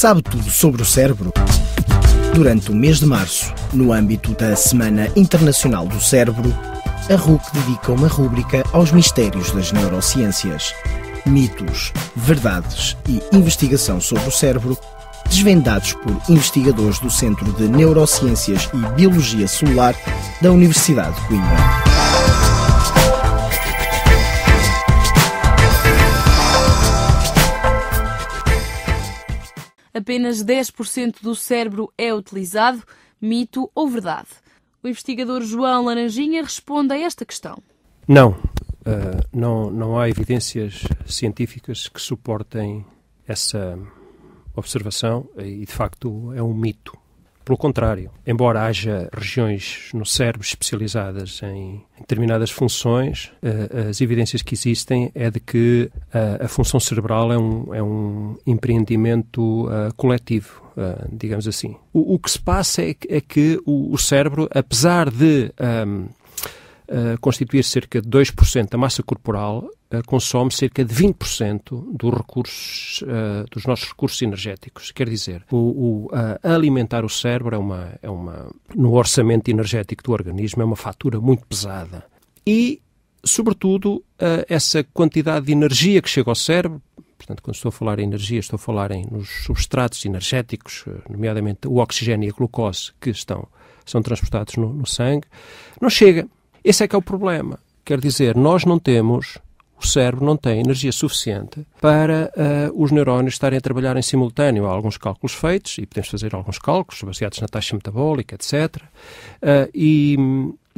sabe tudo sobre o cérebro? Durante o mês de março, no âmbito da Semana Internacional do Cérebro, a RUC dedica uma rúbrica aos mistérios das neurociências. Mitos, verdades e investigação sobre o cérebro, desvendados por investigadores do Centro de Neurociências e Biologia Celular da Universidade de Coimbra. apenas 10% do cérebro é utilizado, mito ou verdade? O investigador João Laranjinha responde a esta questão. Não, uh, não, não há evidências científicas que suportem essa observação e, de facto, é um mito. Pelo contrário, embora haja regiões no cérebro especializadas em determinadas funções, eh, as evidências que existem é de que eh, a função cerebral é um, é um empreendimento eh, coletivo, digamos assim. O, o que se passa é, é que o, o, cérebro, apesar de um, constituir cerca de 2% da massa corporal, eh, consome cerca de 20% dos recursos, eh, dos nossos recursos energéticos. Quer dizer, o, o eh, alimentar o cérebro é uma, é uma, no orçamento energético do organismo, é uma fatura muito pesada. E, sobretudo, essa quantidade de energia que chega ao cérebro, portanto, quando estou a falar em energia, estou a falar em, nos substratos energéticos, nomeadamente o oxigênio e a glucose, que estão, são transportados no, no sangue, não chega. Esse é que é o problema. Quer dizer, nós não temos o cérebro não tem energia suficiente para uh, os neurónios estarem a trabalhar em simultâneo. Há alguns cálculos feitos, e podemos fazer alguns cálculos baseados na taxa metabólica, etc. Uh, eh, e,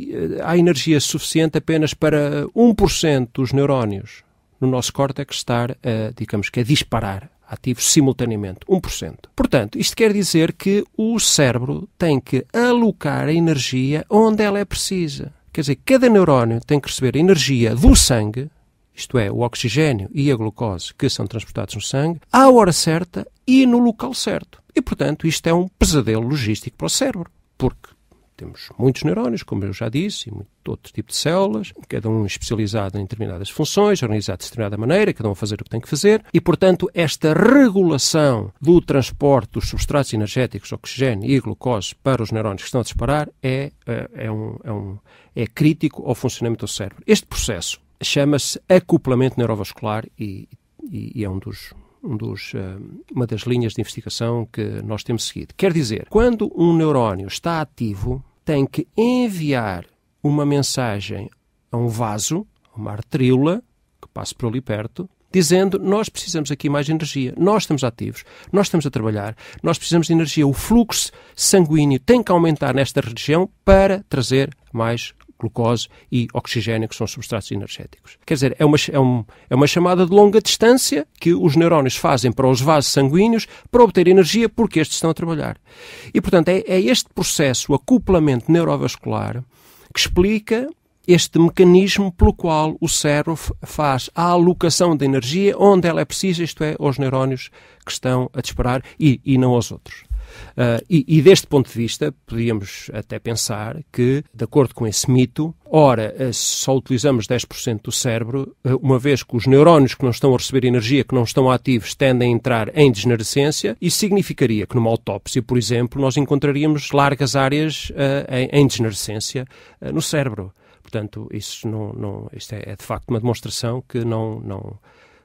eh, há energia suficiente apenas para 1% dos neurónios no nosso córtex estar, uh, digamos que, a disparar ativos simultaneamente, 1%. Portanto, isto quer dizer que o cérebro tem que alocar a energia onde ela é precisa. Quer dizer, cada neurónio tem que receber energia do sangue, isto é, o oxigênio e a glucose que são transportados no sangue, à hora certa e no local certo. E, portanto, isto é um pesadelo logístico para o cérebro, porque temos muitos neurónios, como eu já disse, e muito outro tipo de células, cada um especializado em determinadas funções, organizado de determinada maneira, cada um a fazer o que tem que fazer, e, portanto, esta regulação do transporte dos substratos energéticos, oxigênio e glucose, para os neurónios que estão a disparar, é, eh, é, um, é, um, é crítico ao funcionamento do cérebro. Este processo chama-se acoplamento neurovascular e, e, e é um dos, um dos, eh, uma das linhas de investigação que nós temos seguido. Quer dizer, quando um neurónio está ativo, tem que enviar uma mensagem a um vaso, uma artríola, que passa por ali perto, dizendo nós precisamos aqui mais energia, nós estamos ativos, nós estamos a trabalhar, nós precisamos de energia, o fluxo sanguíneo tem que aumentar nesta região para trazer mais glucose e oxigênio, que são substratos energéticos. Quer dizer, é uma, é, um, é uma chamada de longa distância que os neurónios fazem para os vasos sanguíneos para obter energia porque estes estão a trabalhar. E, portanto, é, é este processo, o acoplamento neurovascular, que explica este mecanismo pelo qual o cérebro faz a alocação de energia onde ela é precisa, isto é, aos neurónios que estão a disparar e, e não aos outros. Uh, e, e, deste ponto de vista, podíamos até pensar que, de acordo com esse mito, ora, ah, só utilizamos 10% do cérebro, ah, uma vez que os neurónios que não estão a receber energia, que não estão ativos, tendem a entrar em degenerescência isso significaria que numa autópsia, por exemplo, nós encontraríamos largas áreas uh, em, em uh, no cérebro. Portanto, isso não, não, isto é, é de facto uma demonstração que não, não,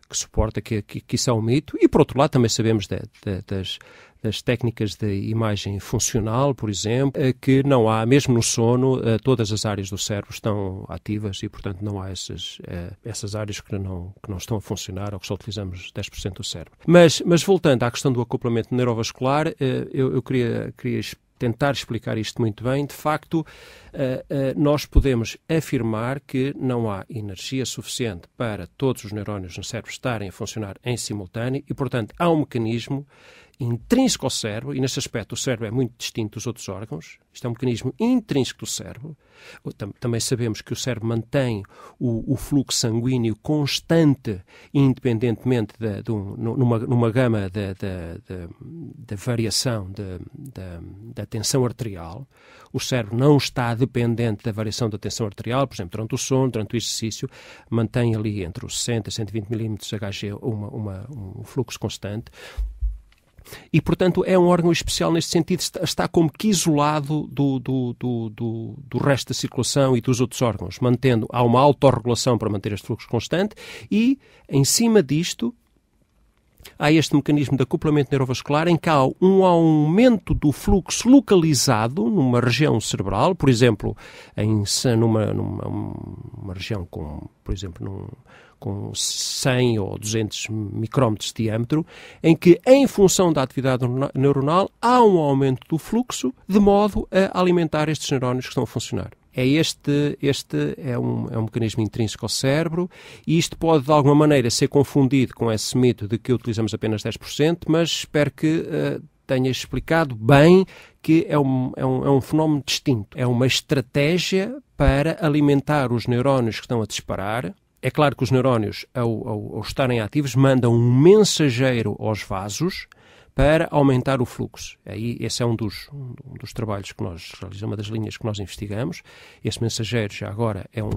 que suporta que, que, que, isso é um mito, e por outro lado também sabemos de, de, das, das técnicas de imagem funcional, por exemplo, é que não há, mesmo no sono, eh, todas as áreas do cérebro estão ativas e, portanto, não há essas, eh, essas áreas que não, que não estão a funcionar ou que só utilizamos 10% do cérebro. Mas, mas voltando à questão do acoplamento neurovascular, eh, eu, eu queria, queria tentar explicar isto muito bem, de facto, nós podemos afirmar que não há energia suficiente para todos os neurónios no cérebro estarem a funcionar em simultâneo e, portanto, há um mecanismo intrínseco ao cérebro, e neste aspecto o cérebro é muito distinto dos outros órgãos, isto é um mecanismo intrínseco do cérebro. Também sabemos que o cérebro mantém o, o fluxo sanguíneo constante, independentemente de, de um, numa, numa gama de, de, de variação da tensão arterial. O cérebro não está dependente da variação da tensão arterial, por exemplo, durante o sono, durante o exercício, mantém ali entre os 60 e 120 milímetros Hg uma, uma, um fluxo constante. E, portanto, é um órgão especial neste sentido, está, como que isolado do, do, do, do, do resto da circulação e dos outros órgãos, mantendo, há uma autorregulação para manter este fluxo constante e, em cima disto, há este mecanismo de acoplamento neurovascular em que há um aumento do fluxo localizado numa região cerebral, por exemplo, em, numa, numa região com, por exemplo, num, com 100 ou 200 micrômetros de diâmetro, em que, em função da atividade neuronal, há um aumento do fluxo, de modo a alimentar estes neurónios que estão a funcionar. É este, este é, um, é um mecanismo intrínseco ao cérebro e isto pode, de alguma maneira, ser confundido com esse mito de que utilizamos apenas 10%, mas espero que uh, tenha explicado bem que é um, é, um, é um fenómeno distinto. É uma estratégia para alimentar os neurónios que estão a disparar, é claro que os neurónios, ao, ao, ao estarem ativos, mandam um mensageiro aos vasos para aumentar o fluxo. Aí esse é um dos, um dos trabalhos que nós realizamos, uma das linhas que nós investigamos. Esse mensageiro, já agora, é, um,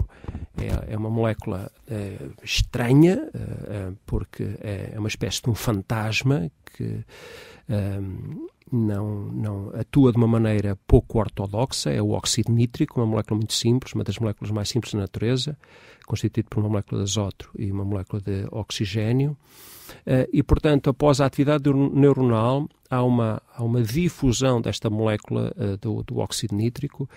é, é uma molécula eh, eh, eh, é, estranha, é, porque é uma espécie de um fantasma que não, não atua de uma maneira pouco ortodoxa, é o óxido nítrico, uma molécula muito simples, uma das moléculas mais simples da natureza, constituído por uma molécula de azoto e uma molécula de oxigênio. Eh, e, portanto, após a atividade neuronal, há uma, há uma difusão desta molécula eh, do, do óxido nítrico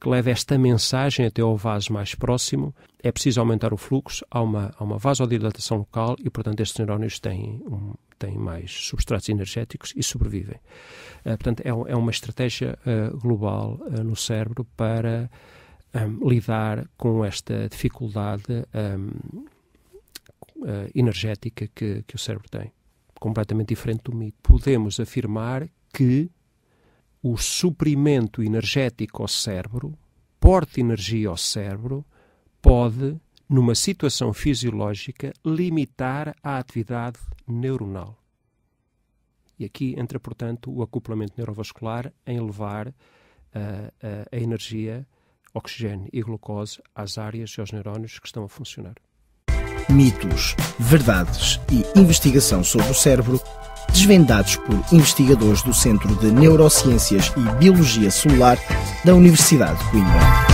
que leva esta mensagem até ao vaso mais próximo. É preciso aumentar o fluxo, há uma, há uma vasodilatação local e, portanto, estes neurónios têm um têm mais substratos energéticos e sobrevivem. Eh, portanto, é, é, uma estratégia eh, global eh, no cérebro para um, ehm, lidar com esta dificuldade um, ehm, uh, energética que, que, o cérebro tem. Completamente diferente do mito. Podemos afirmar que o suprimento energético ao cérebro, porte energia ao cérebro, pode numa situação fisiológica, limitar a atividade neuronal. E aqui entra, portanto, o acoplamento neurovascular em levar uh, uh, a energia, oxigênio e glucose às áreas e aos neurónios que estão a funcionar. Mitos, verdades e investigação sobre o cérebro, desvendados por investigadores do Centro de Neurociências e Biologia Celular da Universidade de Coimbra.